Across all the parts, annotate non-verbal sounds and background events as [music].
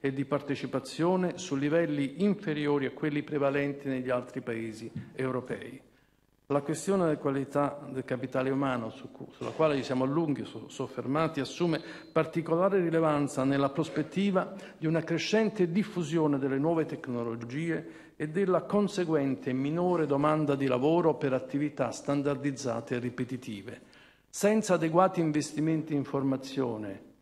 e di partecipazione su livelli inferiori a quelli prevalenti negli altri paesi europei. La questione della qualità del capitale umano, sulla quale ci siamo a lunghi soffermati, assume particolare rilevanza nella prospettiva di una crescente diffusione delle nuove tecnologie e della conseguente minore domanda di lavoro per attività standardizzate e ripetitive. Senza adeguati investimenti in formazione,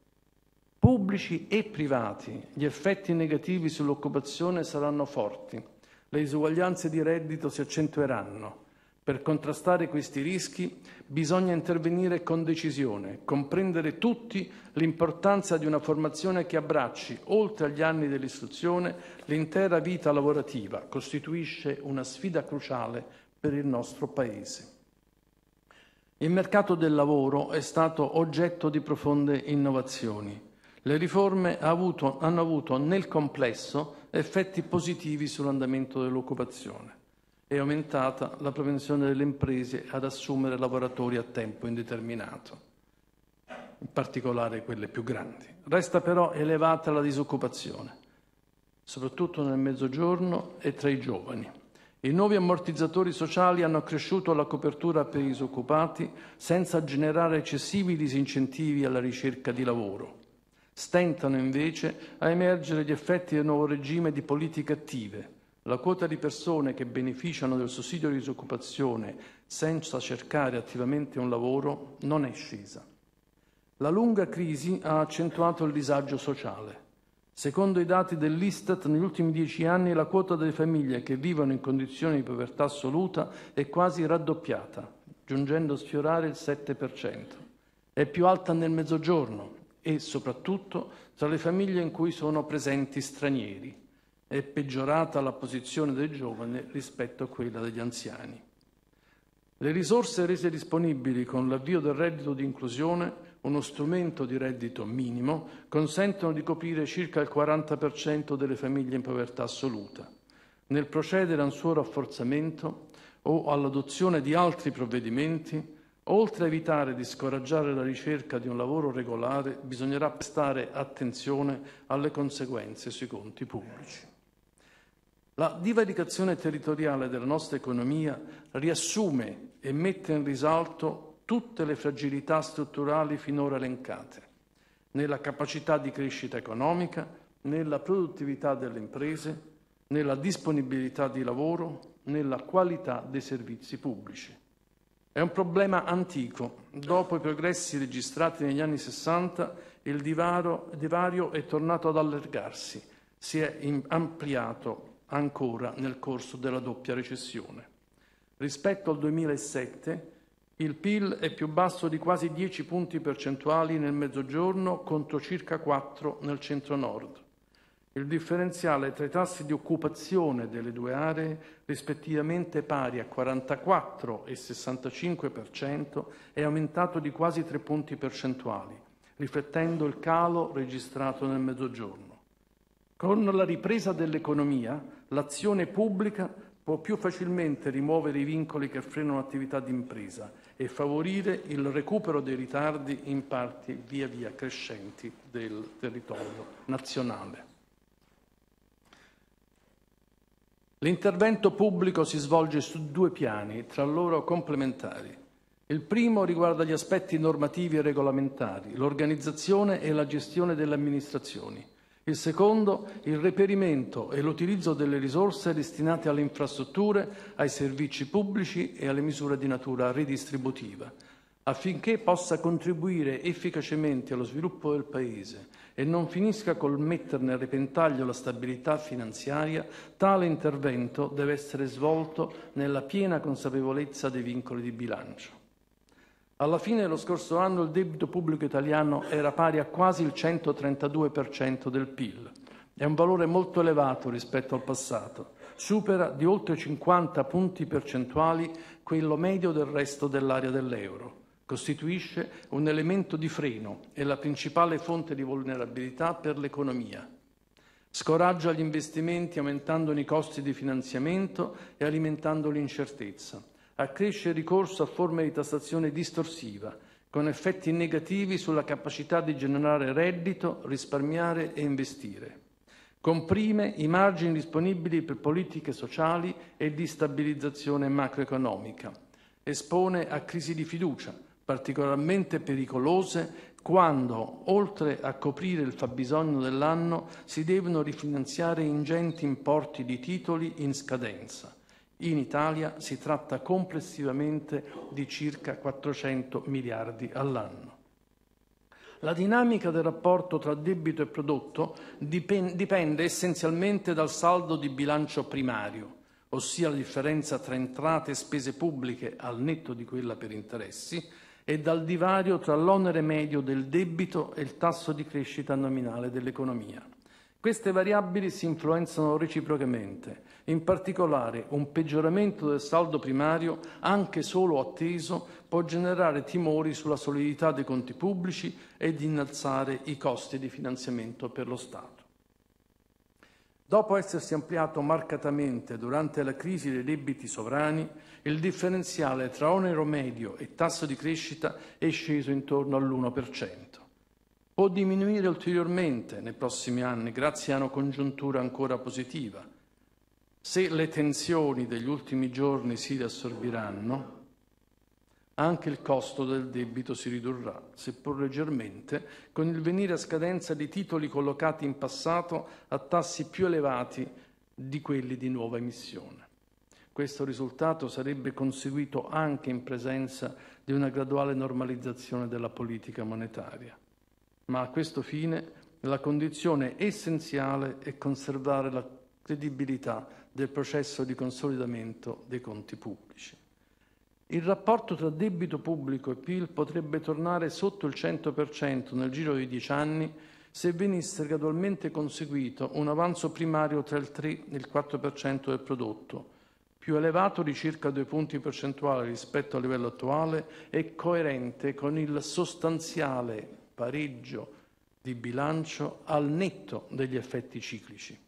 pubblici e privati, gli effetti negativi sull'occupazione saranno forti, le disuguaglianze di reddito si accentueranno. Per contrastare questi rischi bisogna intervenire con decisione, comprendere tutti l'importanza di una formazione che abbracci, oltre agli anni dell'istruzione, l'intera vita lavorativa, costituisce una sfida cruciale per il nostro Paese. Il mercato del lavoro è stato oggetto di profonde innovazioni. Le riforme hanno avuto nel complesso effetti positivi sull'andamento dell'occupazione. È aumentata la prevenzione delle imprese ad assumere lavoratori a tempo indeterminato, in particolare quelle più grandi. Resta però elevata la disoccupazione, soprattutto nel mezzogiorno e tra i giovani. I nuovi ammortizzatori sociali hanno accresciuto la copertura per i disoccupati senza generare eccessivi disincentivi alla ricerca di lavoro Stentano invece a emergere gli effetti del nuovo regime di politiche attive. La quota di persone che beneficiano del sussidio di disoccupazione senza cercare attivamente un lavoro non è scesa. La lunga crisi ha accentuato il disagio sociale. Secondo i dati dell'Istat, negli ultimi dieci anni la quota delle famiglie che vivono in condizioni di povertà assoluta è quasi raddoppiata, giungendo a sfiorare il 7%. È più alta nel mezzogiorno, e soprattutto tra le famiglie in cui sono presenti stranieri. È peggiorata la posizione del giovane rispetto a quella degli anziani. Le risorse rese disponibili con l'avvio del reddito di inclusione, uno strumento di reddito minimo, consentono di coprire circa il 40% delle famiglie in povertà assoluta. Nel procedere al suo rafforzamento o all'adozione di altri provvedimenti, Oltre a evitare di scoraggiare la ricerca di un lavoro regolare, bisognerà prestare attenzione alle conseguenze sui conti pubblici. La divaricazione territoriale della nostra economia riassume e mette in risalto tutte le fragilità strutturali finora elencate, nella capacità di crescita economica, nella produttività delle imprese, nella disponibilità di lavoro, nella qualità dei servizi pubblici. È un problema antico. Dopo i progressi registrati negli anni 60, il divaro, divario è tornato ad allargarsi, si è ampliato ancora nel corso della doppia recessione. Rispetto al 2007, il PIL è più basso di quasi 10 punti percentuali nel mezzogiorno contro circa 4 nel centro-nord. Il differenziale tra i tassi di occupazione delle due aree, rispettivamente pari a 44 e 65%, è aumentato di quasi tre punti percentuali, riflettendo il calo registrato nel Mezzogiorno. Con la ripresa dell'economia, l'azione pubblica può più facilmente rimuovere i vincoli che frenano l'attività d'impresa e favorire il recupero dei ritardi in parti via via crescenti del territorio nazionale. L'intervento pubblico si svolge su due piani, tra loro complementari. Il primo riguarda gli aspetti normativi e regolamentari, l'organizzazione e la gestione delle amministrazioni. Il secondo, il reperimento e l'utilizzo delle risorse destinate alle infrastrutture, ai servizi pubblici e alle misure di natura ridistributiva affinché possa contribuire efficacemente allo sviluppo del Paese e non finisca col metterne a repentaglio la stabilità finanziaria, tale intervento deve essere svolto nella piena consapevolezza dei vincoli di bilancio. Alla fine dello scorso anno il debito pubblico italiano era pari a quasi il 132% del PIL. È un valore molto elevato rispetto al passato. Supera di oltre 50 punti percentuali quello medio del resto dell'area dell'euro costituisce un elemento di freno e la principale fonte di vulnerabilità per l'economia. Scoraggia gli investimenti aumentandone i costi di finanziamento e alimentando l'incertezza. Accresce il ricorso a forme di tassazione distorsiva, con effetti negativi sulla capacità di generare reddito, risparmiare e investire. Comprime i margini disponibili per politiche sociali e di stabilizzazione macroeconomica. Espone a crisi di fiducia, particolarmente pericolose quando, oltre a coprire il fabbisogno dell'anno, si devono rifinanziare ingenti importi di titoli in scadenza. In Italia si tratta complessivamente di circa 400 miliardi all'anno. La dinamica del rapporto tra debito e prodotto dipende essenzialmente dal saldo di bilancio primario, ossia la differenza tra entrate e spese pubbliche al netto di quella per interessi, e dal divario tra l'onere medio del debito e il tasso di crescita nominale dell'economia. Queste variabili si influenzano reciprocamente, in particolare un peggioramento del saldo primario, anche solo atteso, può generare timori sulla solidità dei conti pubblici ed innalzare i costi di finanziamento per lo Stato. Dopo essersi ampliato marcatamente durante la crisi dei debiti sovrani, il differenziale tra onero medio e tasso di crescita è sceso intorno all'1% può diminuire ulteriormente nei prossimi anni grazie a una congiuntura ancora positiva. Se le tensioni degli ultimi giorni si riassorbiranno, anche il costo del debito si ridurrà, seppur leggermente, con il venire a scadenza di titoli collocati in passato a tassi più elevati di quelli di nuova emissione. Questo risultato sarebbe conseguito anche in presenza di una graduale normalizzazione della politica monetaria. Ma a questo fine la condizione essenziale è conservare la credibilità del processo di consolidamento dei conti pubblici. Il rapporto tra debito pubblico e PIL potrebbe tornare sotto il 100% nel giro di 10 anni se venisse gradualmente conseguito un avanzo primario tra il 3 e il 4% del prodotto, più elevato di circa 2 punti percentuali rispetto al livello attuale e coerente con il sostanziale pareggio di bilancio al netto degli effetti ciclici.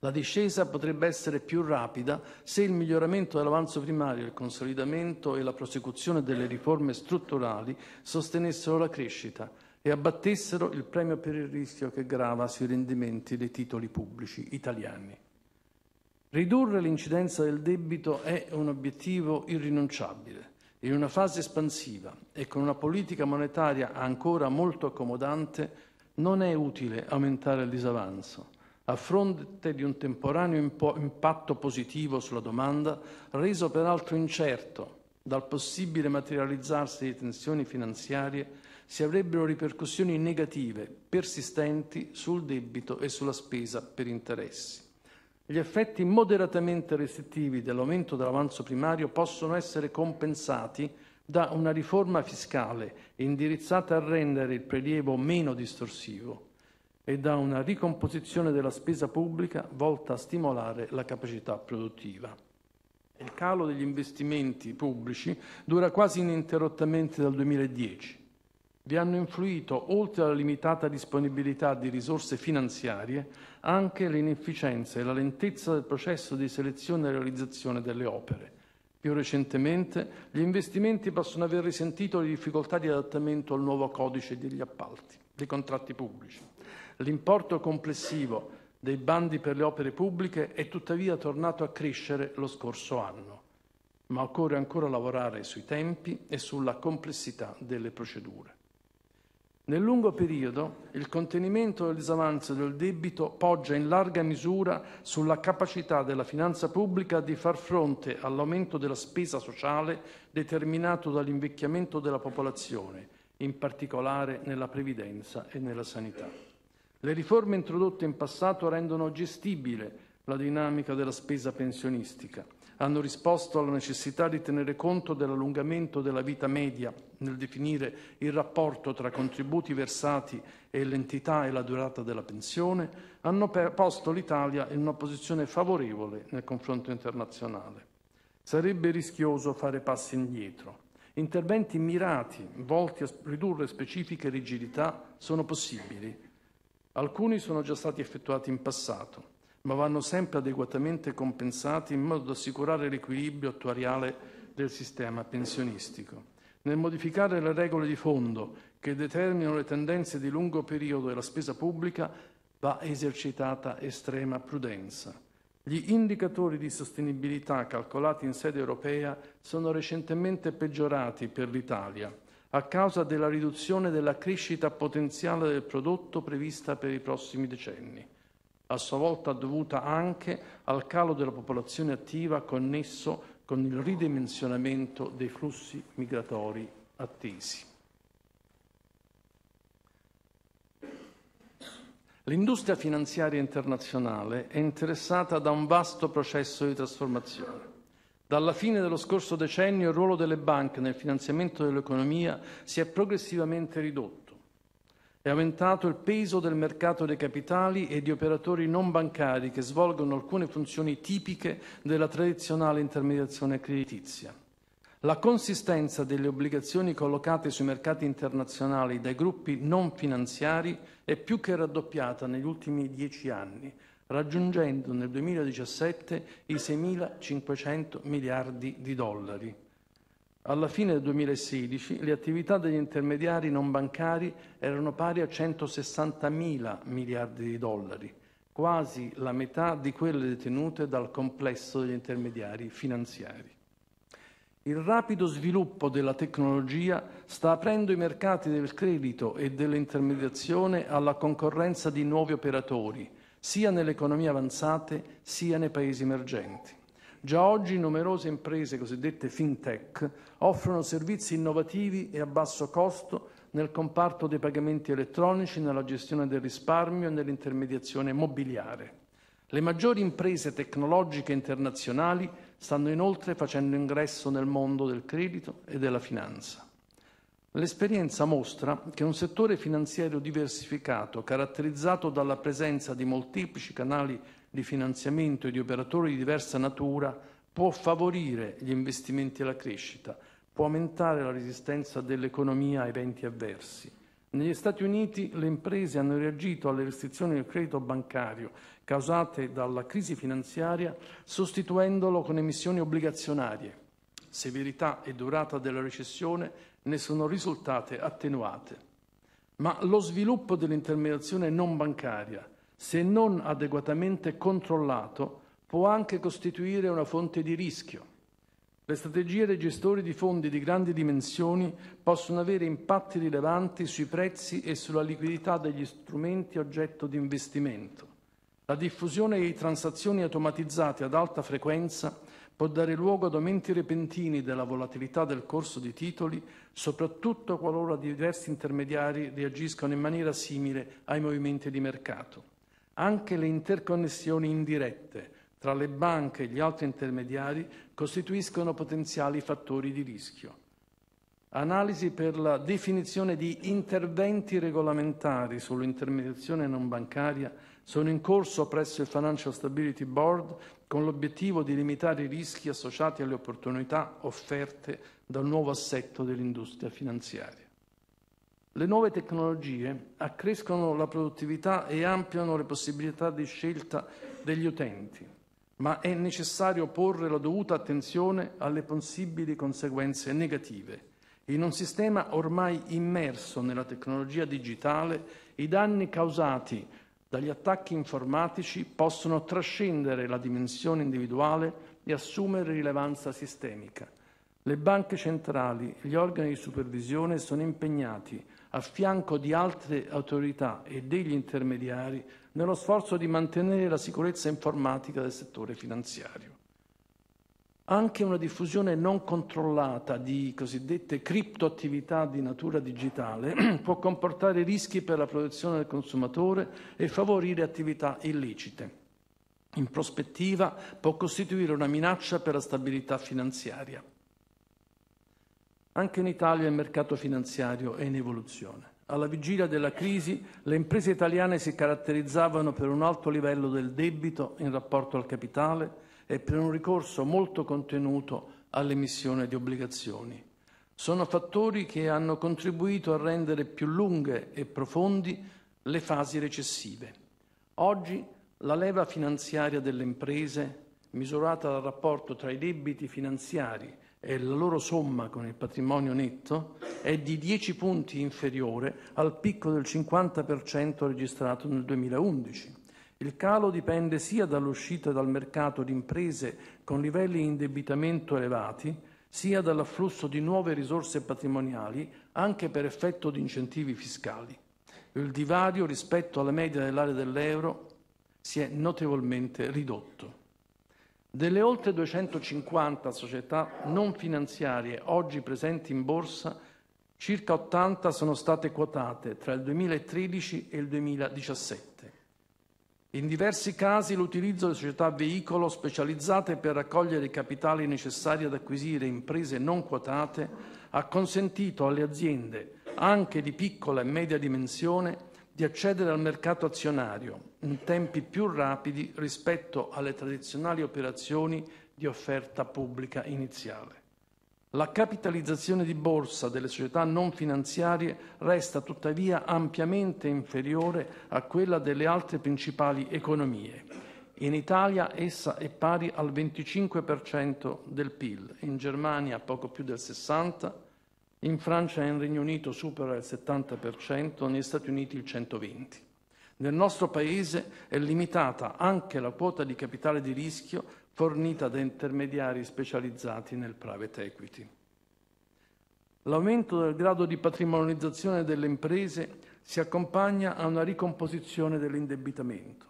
La discesa potrebbe essere più rapida se il miglioramento dell'avanzo primario, il consolidamento e la prosecuzione delle riforme strutturali sostenessero la crescita e abbattessero il premio per il rischio che grava sui rendimenti dei titoli pubblici italiani. Ridurre l'incidenza del debito è un obiettivo irrinunciabile. In una fase espansiva e con una politica monetaria ancora molto accomodante non è utile aumentare il disavanzo a fronte di un temporaneo impatto positivo sulla domanda, reso peraltro incerto dal possibile materializzarsi di tensioni finanziarie, si avrebbero ripercussioni negative persistenti sul debito e sulla spesa per interessi. Gli effetti moderatamente restrittivi dell'aumento dell'avanzo primario possono essere compensati da una riforma fiscale indirizzata a rendere il prelievo meno distorsivo e da una ricomposizione della spesa pubblica volta a stimolare la capacità produttiva. Il calo degli investimenti pubblici dura quasi ininterrottamente dal 2010. Vi hanno influito, oltre alla limitata disponibilità di risorse finanziarie, anche l'inefficienza e la lentezza del processo di selezione e realizzazione delle opere. Più recentemente, gli investimenti possono aver risentito le difficoltà di adattamento al nuovo codice degli appalti, dei contratti pubblici. L'importo complessivo dei bandi per le opere pubbliche è tuttavia tornato a crescere lo scorso anno, ma occorre ancora lavorare sui tempi e sulla complessità delle procedure. Nel lungo periodo il contenimento del disavanzo del debito poggia in larga misura sulla capacità della finanza pubblica di far fronte all'aumento della spesa sociale determinato dall'invecchiamento della popolazione, in particolare nella previdenza e nella sanità. Le riforme introdotte in passato rendono gestibile la dinamica della spesa pensionistica, hanno risposto alla necessità di tenere conto dell'allungamento della vita media nel definire il rapporto tra contributi versati e l'entità e la durata della pensione, hanno posto l'Italia in una posizione favorevole nel confronto internazionale. Sarebbe rischioso fare passi indietro. Interventi mirati, volti a ridurre specifiche rigidità, sono possibili Alcuni sono già stati effettuati in passato, ma vanno sempre adeguatamente compensati in modo da assicurare l'equilibrio attuariale del sistema pensionistico. Nel modificare le regole di fondo che determinano le tendenze di lungo periodo della spesa pubblica va esercitata estrema prudenza. Gli indicatori di sostenibilità calcolati in sede europea sono recentemente peggiorati per l'Italia a causa della riduzione della crescita potenziale del prodotto prevista per i prossimi decenni, a sua volta dovuta anche al calo della popolazione attiva connesso con il ridimensionamento dei flussi migratori attesi. L'industria finanziaria internazionale è interessata da un vasto processo di trasformazione dalla fine dello scorso decennio il ruolo delle banche nel finanziamento dell'economia si è progressivamente ridotto. È aumentato il peso del mercato dei capitali e di operatori non bancari che svolgono alcune funzioni tipiche della tradizionale intermediazione creditizia. La consistenza delle obbligazioni collocate sui mercati internazionali dai gruppi non finanziari è più che raddoppiata negli ultimi dieci anni raggiungendo nel 2017 i 6.500 miliardi di dollari. Alla fine del 2016 le attività degli intermediari non bancari erano pari a 160.000 miliardi di dollari, quasi la metà di quelle detenute dal complesso degli intermediari finanziari. Il rapido sviluppo della tecnologia sta aprendo i mercati del credito e dell'intermediazione alla concorrenza di nuovi operatori, sia nelle economie avanzate sia nei paesi emergenti. Già oggi numerose imprese cosiddette fintech offrono servizi innovativi e a basso costo nel comparto dei pagamenti elettronici, nella gestione del risparmio e nell'intermediazione immobiliare. Le maggiori imprese tecnologiche internazionali stanno inoltre facendo ingresso nel mondo del credito e della finanza. L'esperienza mostra che un settore finanziario diversificato, caratterizzato dalla presenza di molteplici canali di finanziamento e di operatori di diversa natura, può favorire gli investimenti e la crescita, può aumentare la resistenza dell'economia a eventi avversi. Negli Stati Uniti le imprese hanno reagito alle restrizioni del credito bancario causate dalla crisi finanziaria sostituendolo con emissioni obbligazionarie. Severità e durata della recessione ne sono risultate attenuate. Ma lo sviluppo dell'intermediazione non bancaria, se non adeguatamente controllato, può anche costituire una fonte di rischio. Le strategie dei gestori di fondi di grandi dimensioni possono avere impatti rilevanti sui prezzi e sulla liquidità degli strumenti oggetto di investimento. La diffusione di transazioni automatizzate ad alta frequenza può dare luogo ad aumenti repentini della volatilità del corso di titoli, soprattutto qualora diversi intermediari reagiscano in maniera simile ai movimenti di mercato. Anche le interconnessioni indirette tra le banche e gli altri intermediari costituiscono potenziali fattori di rischio. Analisi per la definizione di interventi regolamentari sull'intermediazione non bancaria sono in corso presso il Financial Stability Board con l'obiettivo di limitare i rischi associati alle opportunità offerte dal nuovo assetto dell'industria finanziaria. Le nuove tecnologie accrescono la produttività e ampliano le possibilità di scelta degli utenti, ma è necessario porre la dovuta attenzione alle possibili conseguenze negative in un sistema ormai immerso nella tecnologia digitale, i danni causati dagli attacchi informatici possono trascendere la dimensione individuale e assumere rilevanza sistemica. Le banche centrali e gli organi di supervisione sono impegnati a fianco di altre autorità e degli intermediari nello sforzo di mantenere la sicurezza informatica del settore finanziario anche una diffusione non controllata di cosiddette criptoattività di natura digitale [clears throat] può comportare rischi per la protezione del consumatore e favorire attività illecite. In prospettiva può costituire una minaccia per la stabilità finanziaria. Anche in Italia il mercato finanziario è in evoluzione. Alla vigilia della crisi le imprese italiane si caratterizzavano per un alto livello del debito in rapporto al capitale, e per un ricorso molto contenuto all'emissione di obbligazioni. Sono fattori che hanno contribuito a rendere più lunghe e profondi le fasi recessive. Oggi la leva finanziaria delle imprese, misurata dal rapporto tra i debiti finanziari e la loro somma con il patrimonio netto, è di 10 punti inferiore al picco del 50% registrato nel 2011 il calo dipende sia dall'uscita dal mercato di imprese con livelli di indebitamento elevati, sia dall'afflusso di nuove risorse patrimoniali, anche per effetto di incentivi fiscali. Il divario rispetto alla media dell'area dell'euro si è notevolmente ridotto. Delle oltre 250 società non finanziarie oggi presenti in borsa, circa 80 sono state quotate tra il 2013 e il 2017. In diversi casi l'utilizzo di società veicolo specializzate per raccogliere i capitali necessari ad acquisire imprese non quotate ha consentito alle aziende, anche di piccola e media dimensione, di accedere al mercato azionario in tempi più rapidi rispetto alle tradizionali operazioni di offerta pubblica iniziale. La capitalizzazione di borsa delle società non finanziarie resta tuttavia ampiamente inferiore a quella delle altre principali economie. In Italia essa è pari al 25% del PIL, in Germania poco più del 60%, in Francia e in Regno Unito supera il 70%, negli Stati Uniti il 120%. Nel nostro Paese è limitata anche la quota di capitale di rischio fornita da intermediari specializzati nel private equity. L'aumento del grado di patrimonializzazione delle imprese si accompagna a una ricomposizione dell'indebitamento.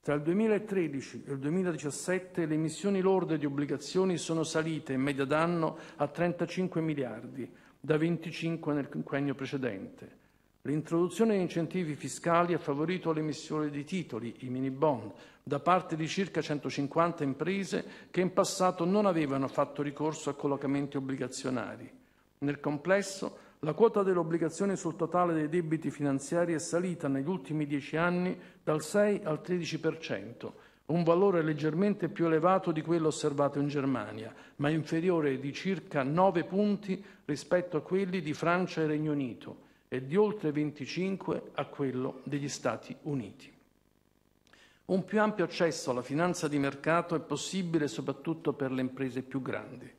Tra il 2013 e il 2017 le emissioni lorde di obbligazioni sono salite in media d'anno a 35 miliardi, da 25 nel quinquennio precedente, L'introduzione di incentivi fiscali ha favorito l'emissione di titoli, i mini bond, da parte di circa 150 imprese che in passato non avevano fatto ricorso a collocamenti obbligazionari. Nel complesso, la quota delle obbligazioni sul totale dei debiti finanziari è salita negli ultimi dieci anni dal 6 al 13%, un valore leggermente più elevato di quello osservato in Germania, ma inferiore di circa 9 punti rispetto a quelli di Francia e Regno Unito, e di oltre 25 a quello degli Stati Uniti. Un più ampio accesso alla finanza di mercato è possibile soprattutto per le imprese più grandi.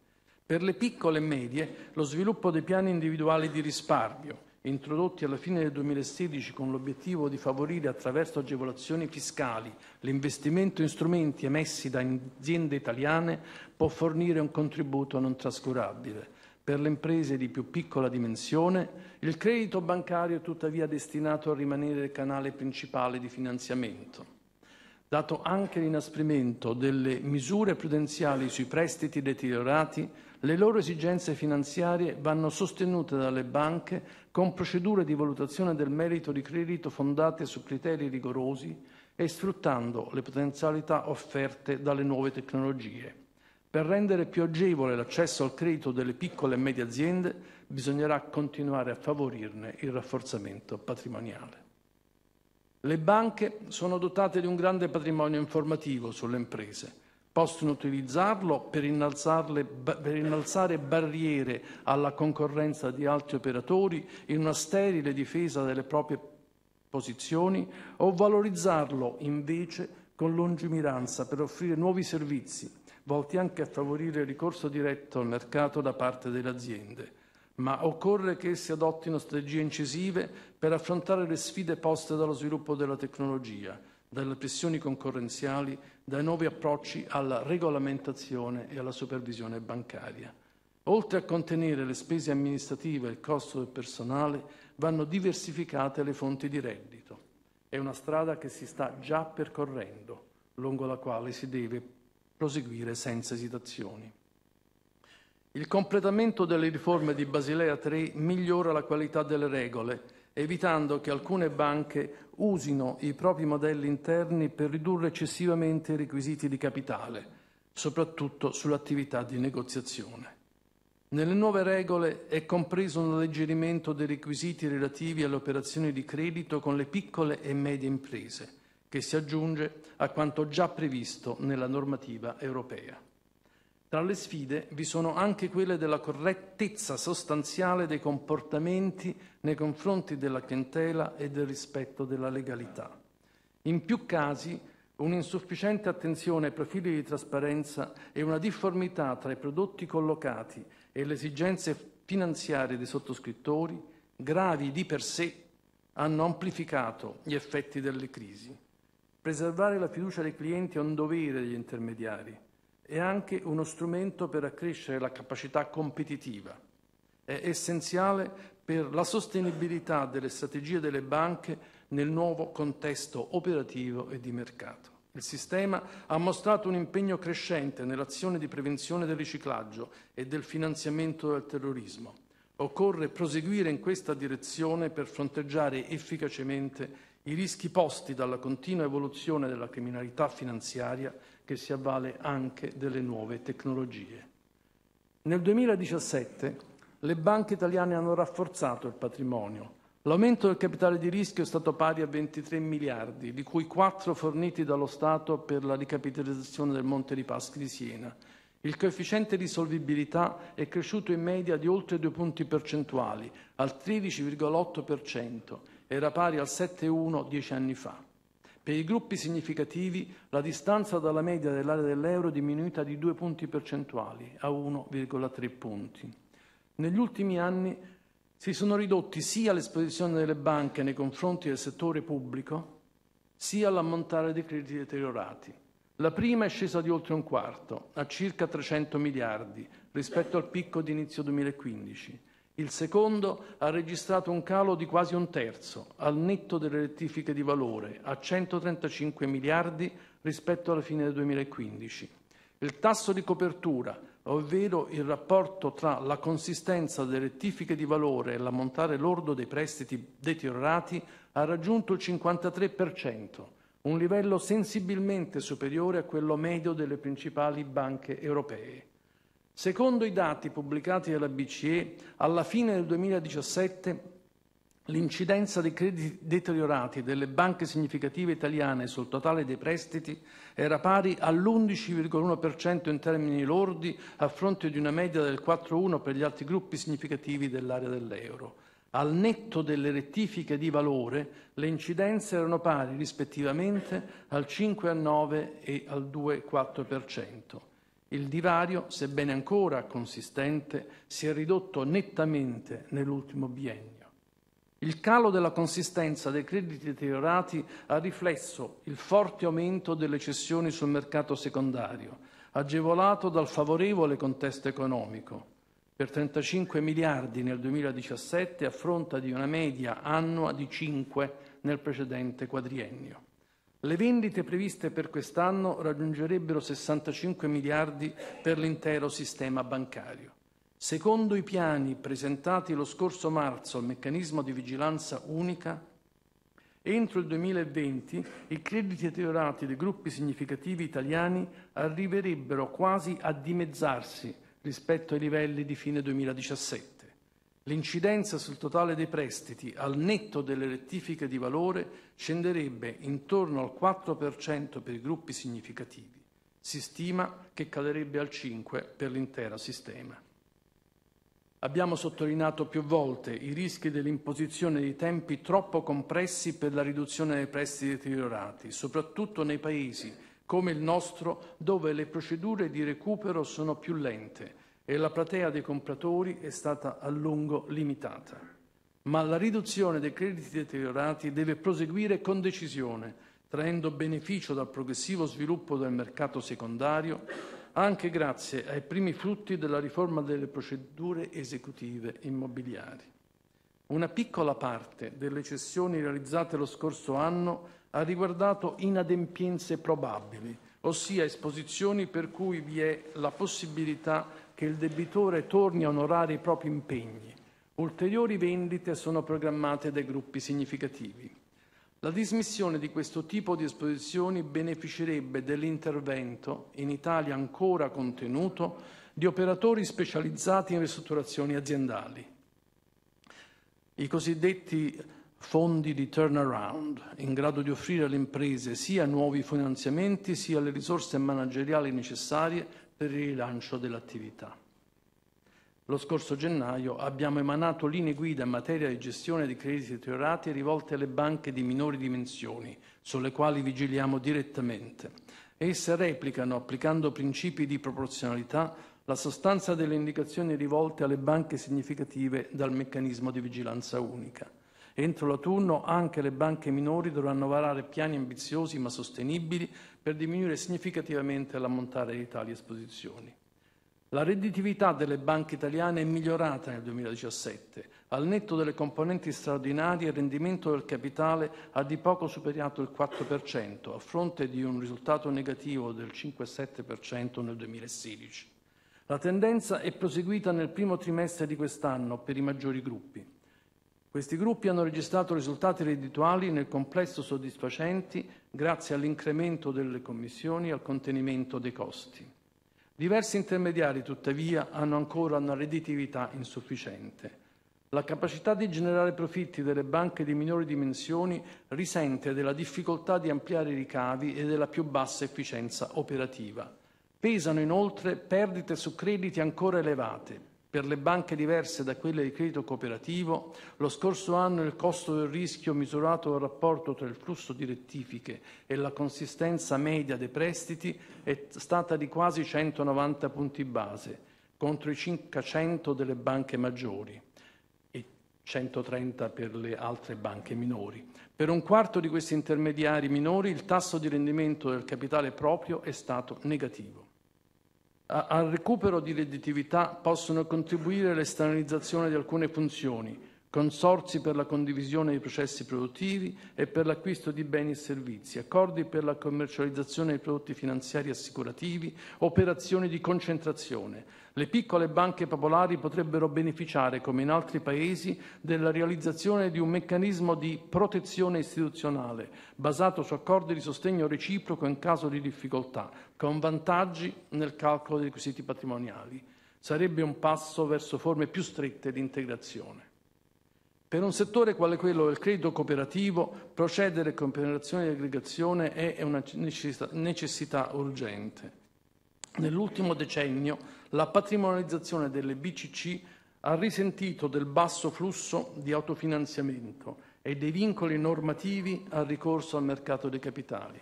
Per le piccole e medie lo sviluppo dei piani individuali di risparmio, introdotti alla fine del 2016 con l'obiettivo di favorire attraverso agevolazioni fiscali l'investimento in strumenti emessi da aziende italiane, può fornire un contributo non trascurabile. Per le imprese di più piccola dimensione il credito bancario è tuttavia destinato a rimanere il canale principale di finanziamento. Dato anche l'inasprimento delle misure prudenziali sui prestiti deteriorati, le loro esigenze finanziarie vanno sostenute dalle banche con procedure di valutazione del merito di credito fondate su criteri rigorosi e sfruttando le potenzialità offerte dalle nuove tecnologie. Per rendere più agevole l'accesso al credito delle piccole e medie aziende bisognerà continuare a favorirne il rafforzamento patrimoniale. Le banche sono dotate di un grande patrimonio informativo sulle imprese. Possono utilizzarlo per, per, innalzare barriere alla concorrenza di altri operatori in una sterile difesa delle proprie posizioni o valorizzarlo invece con lungimiranza per offrire nuovi servizi, volti anche a favorire il ricorso diretto al mercato da parte delle aziende, ma occorre che esse adottino strategie incisive per affrontare le sfide poste dallo sviluppo della tecnologia, dalle pressioni concorrenziali, dai nuovi approcci alla regolamentazione e alla supervisione bancaria. Oltre a contenere le spese amministrative e il costo del personale, vanno diversificate le fonti di reddito. È una strada che si sta già percorrendo, lungo la quale si deve proseguire senza esitazioni. Il completamento delle riforme di Basilea 3 migliora la qualità delle regole, evitando che alcune banche usino i propri modelli interni per ridurre eccessivamente i requisiti di capitale, soprattutto sull'attività di negoziazione. Nelle nuove regole è compreso un alleggerimento dei requisiti relativi alle operazioni di credito con le piccole e medie imprese, che si aggiunge a quanto già previsto nella normativa europea. Tra le sfide vi sono anche quelle della correttezza sostanziale dei comportamenti nei confronti della clientela e del rispetto della legalità. In più casi un'insufficiente attenzione ai profili di trasparenza e una difformità tra i prodotti collocati e le esigenze finanziarie dei sottoscrittori, gravi di per sé, hanno amplificato gli effetti delle crisi. Preservare la fiducia dei clienti è un dovere degli intermediari, è anche uno strumento per accrescere la capacità competitiva. È essenziale per la sostenibilità delle strategie delle banche nel nuovo contesto operativo e di mercato. Il sistema ha mostrato un impegno crescente nell'azione di prevenzione del riciclaggio e del finanziamento del terrorismo. Occorre proseguire in questa direzione per fronteggiare efficacemente i rischi posti dalla continua evoluzione della criminalità finanziaria che si avvale anche delle nuove tecnologie. Nel 2017 le banche italiane hanno rafforzato il patrimonio. L'aumento del capitale di rischio è stato pari a 23 miliardi, di cui 4 forniti dallo Stato per la ricapitalizzazione del Monte di Paschi di Siena. Il coefficiente di solvibilità è cresciuto in media di oltre 2 punti percentuali, al 13,8%, era pari al 7,1 dieci anni fa. Per i gruppi significativi la distanza dalla media dell'area dell'euro è diminuita di 2 punti percentuali a 1,3 punti. Negli ultimi anni si sono ridotti sia l'esposizione delle banche nei confronti del settore pubblico, sia l'ammontare dei crediti deteriorati. La prima è scesa di oltre un quarto, a circa 300 miliardi, rispetto al picco di inizio 2015. Il secondo ha registrato un calo di quasi un terzo, al netto delle rettifiche di valore, a 135 miliardi rispetto alla fine del 2015. Il tasso di copertura, ovvero il rapporto tra la consistenza delle rettifiche di valore e l'ammontare lordo dei prestiti deteriorati, ha raggiunto il 53%, un livello sensibilmente superiore a quello medio delle principali banche europee. Secondo i dati pubblicati dalla BCE, alla fine del 2017 L'incidenza dei crediti deteriorati delle banche significative italiane sul totale dei prestiti era pari all'11,1% in termini lordi a fronte di una media del 4,1% per gli altri gruppi significativi dell'area dell'euro. Al netto delle rettifiche di valore, le incidenze erano pari rispettivamente al 5,9 e al 2,4%. Il divario, sebbene ancora consistente, si è ridotto nettamente nell'ultimo biennio. Il calo della consistenza dei crediti deteriorati ha riflesso il forte aumento delle cessioni sul mercato secondario, agevolato dal favorevole contesto economico, per 35 miliardi nel 2017 a fronte di una media annua di 5 nel precedente quadriennio. Le vendite previste per quest'anno raggiungerebbero 65 miliardi per l'intero sistema bancario. Secondo i piani presentati lo scorso marzo al meccanismo di vigilanza unica, entro il 2020 i crediti deteriorati dei gruppi significativi italiani arriverebbero quasi a dimezzarsi rispetto ai livelli di fine 2017 l'incidenza sul totale dei prestiti al netto delle rettifiche di valore scenderebbe intorno al 4% per i gruppi significativi. Si stima che calerebbe al 5% per l'intero sistema. Abbiamo sottolineato più volte i rischi dell'imposizione di tempi troppo compressi per la riduzione dei prestiti deteriorati, soprattutto nei paesi come il nostro dove le procedure di recupero sono più lente e la platea dei compratori è stata a lungo limitata. Ma la riduzione dei crediti deteriorati deve proseguire con decisione, traendo beneficio dal progressivo sviluppo del mercato secondario, anche grazie ai primi frutti della riforma delle procedure esecutive immobiliari. Una piccola parte delle cessioni realizzate lo scorso anno ha riguardato inadempienze probabili, ossia esposizioni per cui vi è la possibilità che il debitore torni a onorare i propri impegni. Ulteriori vendite sono programmate dai gruppi significativi. La dismissione di questo tipo di esposizioni beneficerebbe dell'intervento, in Italia ancora contenuto, di operatori specializzati in ristrutturazioni aziendali. I cosiddetti fondi di turnaround, in grado di offrire alle imprese sia nuovi finanziamenti sia le risorse manageriali necessarie per il rilancio dell'attività. Lo scorso gennaio abbiamo emanato linee guida in materia di gestione di crediti deteriorati rivolte alle banche di minori dimensioni, sulle quali vigiliamo direttamente. Esse replicano, applicando principi di proporzionalità, la sostanza delle indicazioni rivolte alle banche significative dal meccanismo di vigilanza unica. Entro l'autunno anche le banche minori dovranno varare piani ambiziosi ma sostenibili per diminuire significativamente l'ammontare di tali esposizioni. La redditività delle banche italiane è migliorata nel 2017. Al netto delle componenti straordinarie il rendimento del capitale ha di poco superato il 4%, a fronte di un risultato negativo del 5,7% nel 2016. La tendenza è proseguita nel primo trimestre di quest'anno per i maggiori gruppi. Questi gruppi hanno registrato risultati reddituali nel complesso soddisfacenti grazie all'incremento delle commissioni e al contenimento dei costi. Diversi intermediari, tuttavia, hanno ancora una redditività insufficiente. La capacità di generare profitti delle banche di minori dimensioni risente della difficoltà di ampliare i ricavi e della più bassa efficienza operativa. Pesano inoltre perdite su crediti ancora elevate, per le banche diverse da quelle di credito cooperativo, lo scorso anno il costo del rischio misurato dal rapporto tra il flusso di rettifiche e la consistenza media dei prestiti è stata di quasi 190 punti base, contro i circa 100 delle banche maggiori e 130 per le altre banche minori. Per un quarto di questi intermediari minori il tasso di rendimento del capitale proprio è stato negativo. Al recupero di redditività possono contribuire l'esternalizzazione di alcune funzioni, consorzi per la condivisione dei processi produttivi e per l'acquisto di beni e servizi, accordi per la commercializzazione dei prodotti finanziari e assicurativi, operazioni di concentrazione, le piccole banche popolari potrebbero beneficiare, come in altri paesi, della realizzazione di un meccanismo di protezione istituzionale basato su accordi di sostegno reciproco in caso di difficoltà, con vantaggi nel calcolo dei requisiti patrimoniali. Sarebbe un passo verso forme più strette di integrazione. Per un settore quale quello del credito cooperativo, procedere con operazioni di aggregazione è una necessità urgente. Nell'ultimo decennio la patrimonializzazione delle BCC ha risentito del basso flusso di autofinanziamento e dei vincoli normativi al ricorso al mercato dei capitali.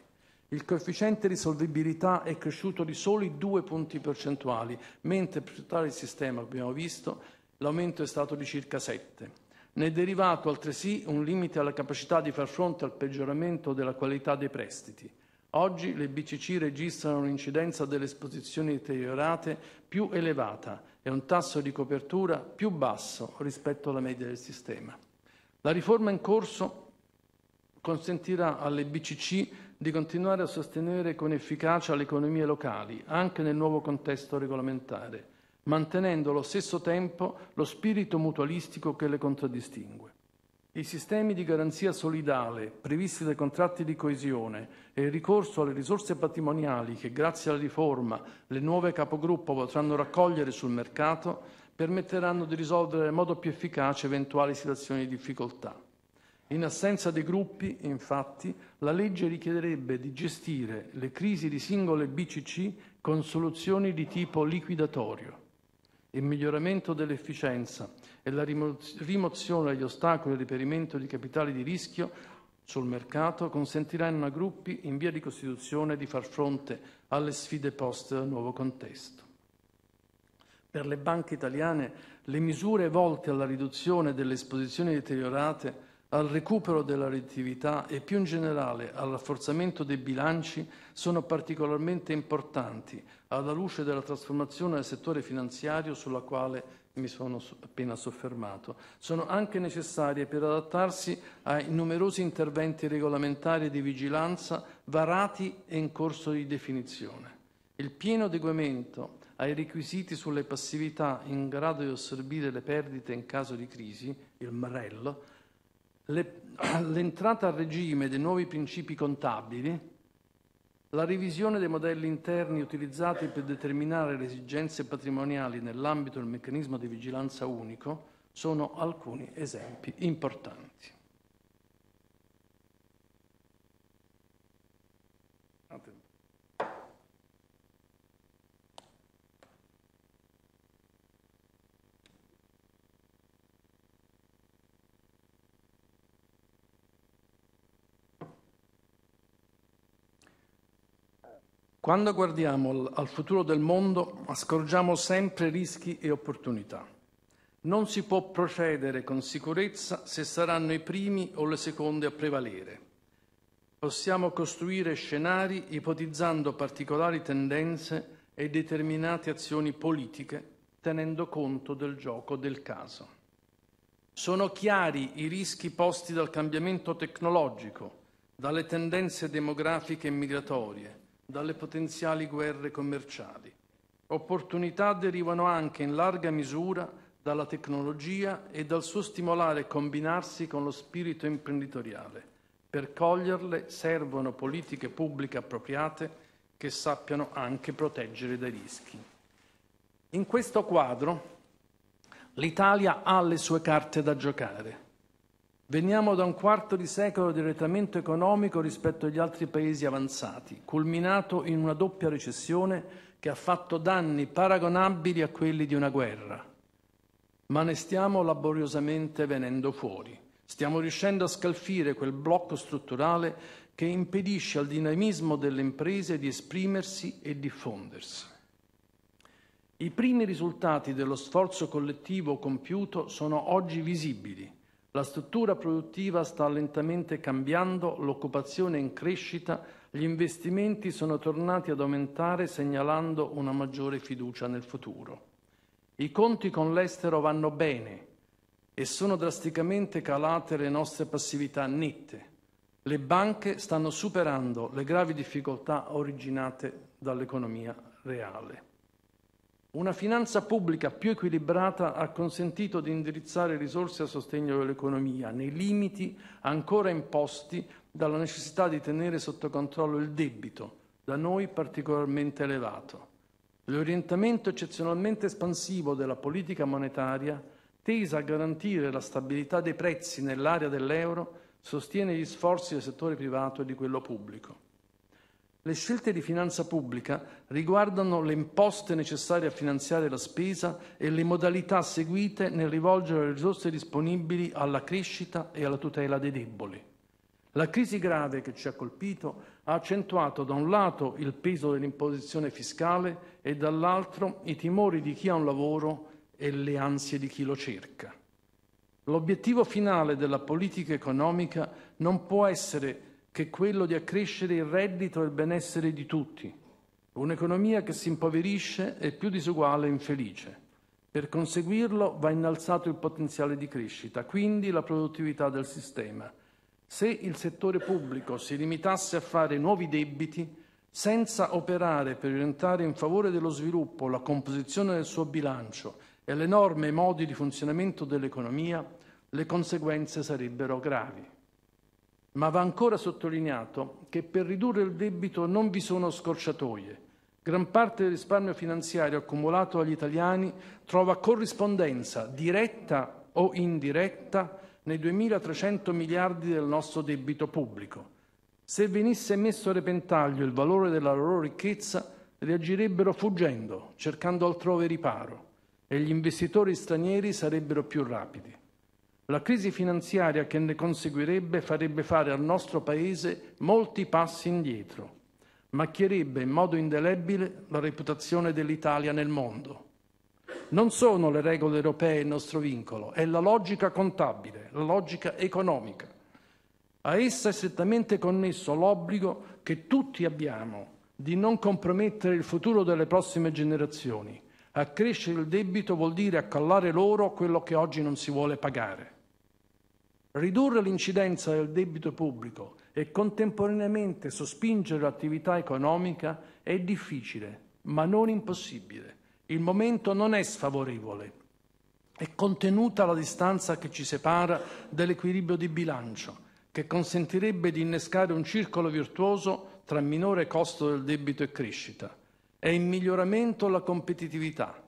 Il coefficiente di solvibilità è cresciuto di soli due punti percentuali, mentre per tale sistema, abbiamo visto, l'aumento è stato di circa 7. Ne è derivato altresì un limite alla capacità di far fronte al peggioramento della qualità dei prestiti. Oggi le BCC registrano un'incidenza delle esposizioni deteriorate più elevata e un tasso di copertura più basso rispetto alla media del sistema. La riforma in corso consentirà alle BCC di continuare a sostenere con efficacia le economie locali, anche nel nuovo contesto regolamentare, mantenendo allo stesso tempo lo spirito mutualistico che le contraddistingue. I sistemi di garanzia solidale previsti dai contratti di coesione e il ricorso alle risorse patrimoniali che grazie alla riforma le nuove capogruppo potranno raccogliere sul mercato permetteranno di risolvere in modo più efficace eventuali situazioni di difficoltà. In assenza dei gruppi, infatti, la legge richiederebbe di gestire le crisi di singole BCC con soluzioni di tipo liquidatorio il miglioramento dell'efficienza e la rimozione degli ostacoli al reperimento di capitali di rischio sul mercato consentiranno a gruppi in via di costituzione di far fronte alle sfide poste dal nuovo contesto. Per le banche italiane le misure volte alla riduzione delle esposizioni deteriorate al recupero della redditività e più in generale al rafforzamento dei bilanci sono particolarmente importanti alla luce della trasformazione del settore finanziario sulla quale mi sono appena soffermato, sono anche necessarie per adattarsi ai numerosi interventi regolamentari di vigilanza varati e in corso di definizione. Il pieno adeguamento ai requisiti sulle passività in grado di assorbire le perdite in caso di crisi, il MREL, le, [clears throat] l'entrata a regime dei nuovi principi contabili, la revisione dei modelli interni utilizzati per determinare le esigenze patrimoniali nell'ambito del meccanismo di vigilanza unico sono alcuni esempi importanti. Quando guardiamo al futuro del mondo scorgiamo sempre rischi e opportunità. Non si può procedere con sicurezza se saranno i primi o le seconde a prevalere. Possiamo costruire scenari ipotizzando particolari tendenze e determinate azioni politiche tenendo conto del gioco del caso. Sono chiari i rischi posti dal cambiamento tecnologico, dalle tendenze demografiche e migratorie, dalle potenziali guerre commerciali. Opportunità derivano anche in larga misura dalla tecnologia e dal suo stimolare combinarsi con lo spirito imprenditoriale. Per coglierle servono politiche pubbliche appropriate che sappiano anche proteggere dai rischi. In questo quadro l'Italia ha le sue carte da giocare Veniamo da un quarto di secolo di retamento economico rispetto agli altri paesi avanzati, culminato in una doppia recessione che ha fatto danni paragonabili a quelli di una guerra. Ma ne stiamo laboriosamente venendo fuori. Stiamo riuscendo a scalfire quel blocco strutturale che impedisce al dinamismo delle imprese di esprimersi e diffondersi. I primi risultati dello sforzo collettivo compiuto sono oggi visibili la struttura produttiva sta lentamente cambiando, l'occupazione è in crescita, gli investimenti sono tornati ad aumentare segnalando una maggiore fiducia nel futuro. I conti con l'estero vanno bene e sono drasticamente calate le nostre passività nette. Le banche stanno superando le gravi difficoltà originate dall'economia reale. Una finanza pubblica più equilibrata ha consentito di indirizzare risorse a sostegno dell'economia, nei limiti ancora imposti dalla necessità di tenere sotto controllo il debito, da noi particolarmente elevato. L'orientamento eccezionalmente espansivo della politica monetaria, tesa a garantire la stabilità dei prezzi nell'area dell'euro, sostiene gli sforzi del settore privato e di quello pubblico. Le scelte di finanza pubblica riguardano le imposte necessarie a finanziare la spesa e le modalità seguite nel rivolgere le risorse disponibili alla crescita e alla tutela dei deboli. La crisi grave che ci ha colpito ha accentuato da un lato il peso dell'imposizione fiscale e dall'altro i timori di chi ha un lavoro e le ansie di chi lo cerca. L'obiettivo finale della politica economica non può essere che è quello di accrescere il reddito e il benessere di tutti, un'economia che si impoverisce è più disuguale e infelice. Per conseguirlo va innalzato il potenziale di crescita, quindi la produttività del sistema. Se il settore pubblico si limitasse a fare nuovi debiti, senza operare per orientare in favore dello sviluppo la composizione del suo bilancio e le norme e modi di funzionamento dell'economia, le conseguenze sarebbero gravi ma va ancora sottolineato che per ridurre il debito non vi sono scorciatoie. Gran parte del risparmio finanziario accumulato agli italiani trova corrispondenza diretta o indiretta nei 2.300 miliardi del nostro debito pubblico. Se venisse messo a repentaglio il valore della loro ricchezza, reagirebbero fuggendo, cercando altrove riparo, e gli investitori stranieri sarebbero più rapidi. La crisi finanziaria che ne conseguirebbe farebbe fare al nostro Paese molti passi indietro, macchierebbe in modo indelebile la reputazione dell'Italia nel mondo. Non sono le regole europee il nostro vincolo, è la logica contabile, la logica economica. A essa è strettamente connesso l'obbligo che tutti abbiamo di non compromettere il futuro delle prossime generazioni. Accrescere il debito vuol dire accallare loro quello che oggi non si vuole pagare. Ridurre l'incidenza del debito pubblico e contemporaneamente sospingere l'attività economica è difficile, ma non impossibile. Il momento non è sfavorevole. È contenuta la distanza che ci separa dell'equilibrio di bilancio, che consentirebbe di innescare un circolo virtuoso tra minore costo del debito e crescita. È in miglioramento la competitività.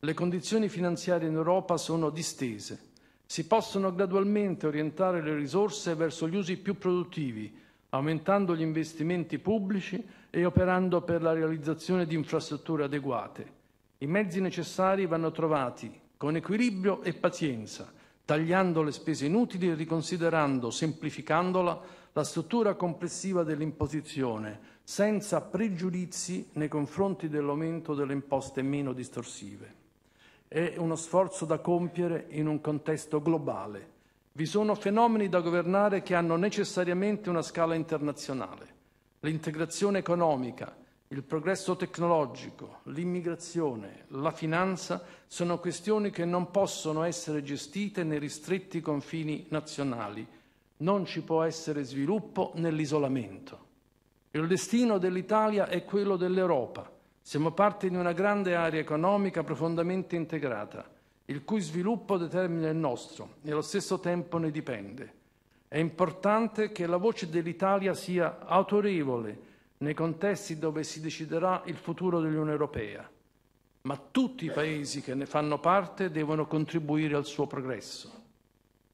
Le condizioni finanziarie in Europa sono distese, si possono gradualmente orientare le risorse verso gli usi più produttivi, aumentando gli investimenti pubblici e operando per la realizzazione di infrastrutture adeguate. I mezzi necessari vanno trovati con equilibrio e pazienza, tagliando le spese inutili e riconsiderando, semplificandola, la struttura complessiva dell'imposizione, senza pregiudizi nei confronti dell'aumento delle imposte meno distorsive è uno sforzo da compiere in un contesto globale. Vi sono fenomeni da governare che hanno necessariamente una scala internazionale. L'integrazione economica, il progresso tecnologico, l'immigrazione, la finanza sono questioni che non possono essere gestite nei ristretti confini nazionali. Non ci può essere sviluppo nell'isolamento. Il destino dell'Italia è quello dell'Europa siamo parte di una grande area economica profondamente integrata, il cui sviluppo determina il nostro e allo stesso tempo ne dipende. È importante che la voce dell'Italia sia autorevole nei contesti dove si deciderà il futuro dell'Unione Europea, ma tutti i paesi che ne fanno parte devono contribuire al suo progresso.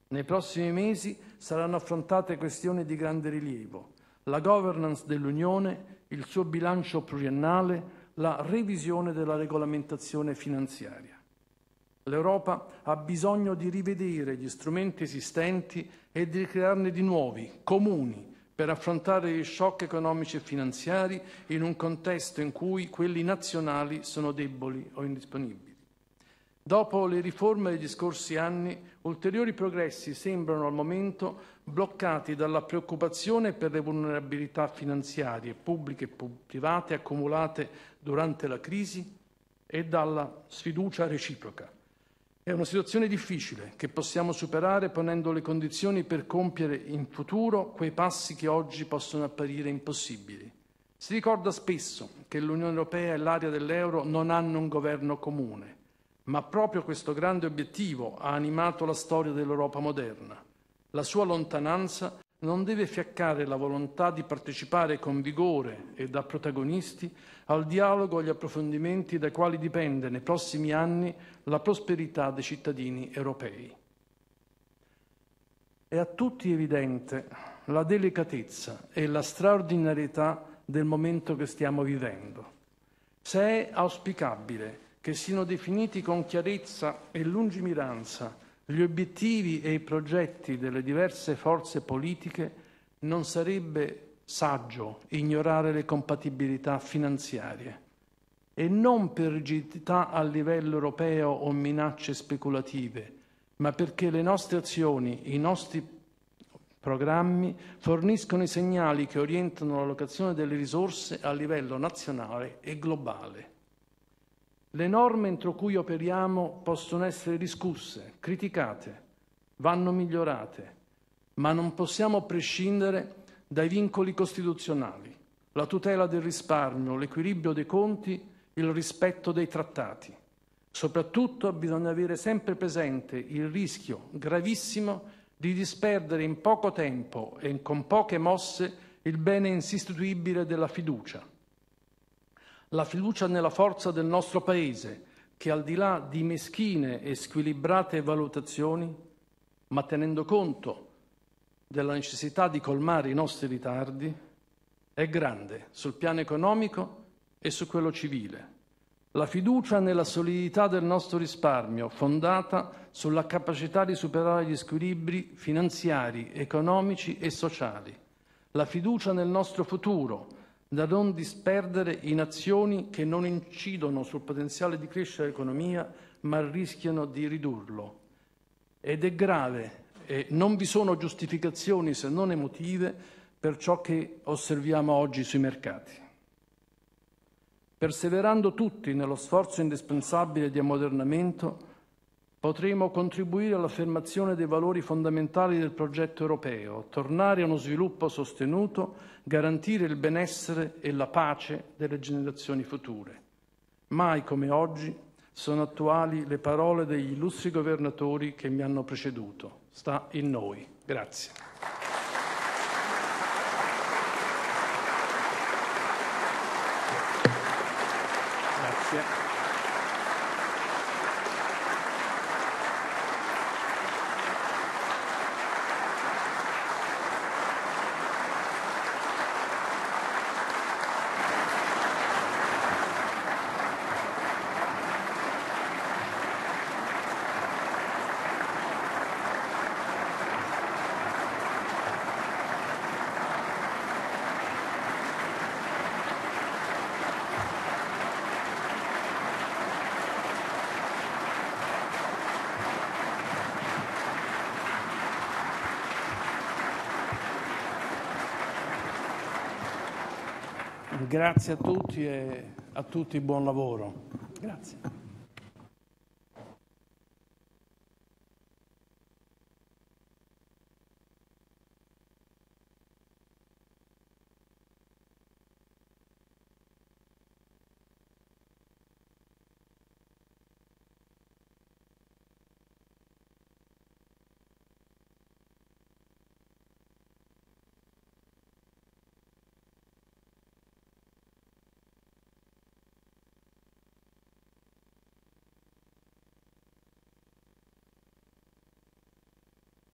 Nei prossimi mesi saranno affrontate questioni di grande rilievo, la governance dell'Unione, il suo bilancio pluriennale, la revisione della regolamentazione finanziaria. L'Europa ha bisogno di rivedere gli strumenti esistenti e di crearne di nuovi, comuni, per affrontare gli shock economici e finanziari in un contesto in cui quelli nazionali sono deboli o indisponibili. Dopo le riforme degli scorsi anni, ulteriori progressi sembrano al momento bloccati dalla preoccupazione per le vulnerabilità finanziarie pubbliche e private accumulate durante la crisi e dalla sfiducia reciproca. È una situazione difficile che possiamo superare ponendo le condizioni per compiere in futuro quei passi che oggi possono apparire impossibili. Si ricorda spesso che l'Unione Europea e l'area dell'euro non hanno un governo comune, ma proprio questo grande obiettivo ha animato la storia dell'Europa moderna. La sua lontananza non deve fiaccare la volontà di partecipare con vigore e da protagonisti al dialogo e agli approfondimenti dai quali dipende nei prossimi anni la prosperità dei cittadini europei. È a tutti evidente la delicatezza e la straordinarietà del momento che stiamo vivendo. Se è auspicabile che siano definiti con chiarezza e lungimiranza gli obiettivi e i progetti delle diverse forze politiche non sarebbe saggio ignorare le compatibilità finanziarie e non per rigidità a livello europeo o minacce speculative, ma perché le nostre azioni, i nostri programmi forniscono i segnali che orientano l'allocazione delle risorse a livello nazionale e globale. Le norme entro cui operiamo possono essere discusse, criticate, vanno migliorate, ma non possiamo prescindere dai vincoli costituzionali, la tutela del risparmio, l'equilibrio dei conti, il rispetto dei trattati. Soprattutto bisogna avere sempre presente il rischio gravissimo di disperdere in poco tempo e con poche mosse il bene insistituibile della fiducia la fiducia nella forza del nostro Paese, che al di là di meschine e squilibrate valutazioni, ma tenendo conto della necessità di colmare i nostri ritardi, è grande sul piano economico e su quello civile. La fiducia nella solidità del nostro risparmio, fondata sulla capacità di superare gli squilibri finanziari, economici e sociali. La fiducia nel nostro futuro, da non disperdere in azioni che non incidono sul potenziale di crescita dell'economia, ma rischiano di ridurlo. Ed è grave, e non vi sono giustificazioni se non emotive per ciò che osserviamo oggi sui mercati. Perseverando tutti nello sforzo indispensabile di ammodernamento, potremo contribuire all'affermazione dei valori fondamentali del progetto europeo, tornare a uno sviluppo sostenuto, garantire il benessere e la pace delle generazioni future. Mai come oggi sono attuali le parole degli illustri governatori che mi hanno preceduto. Sta in noi. Grazie. Yeah. Grazie a tutti e a tutti buon lavoro.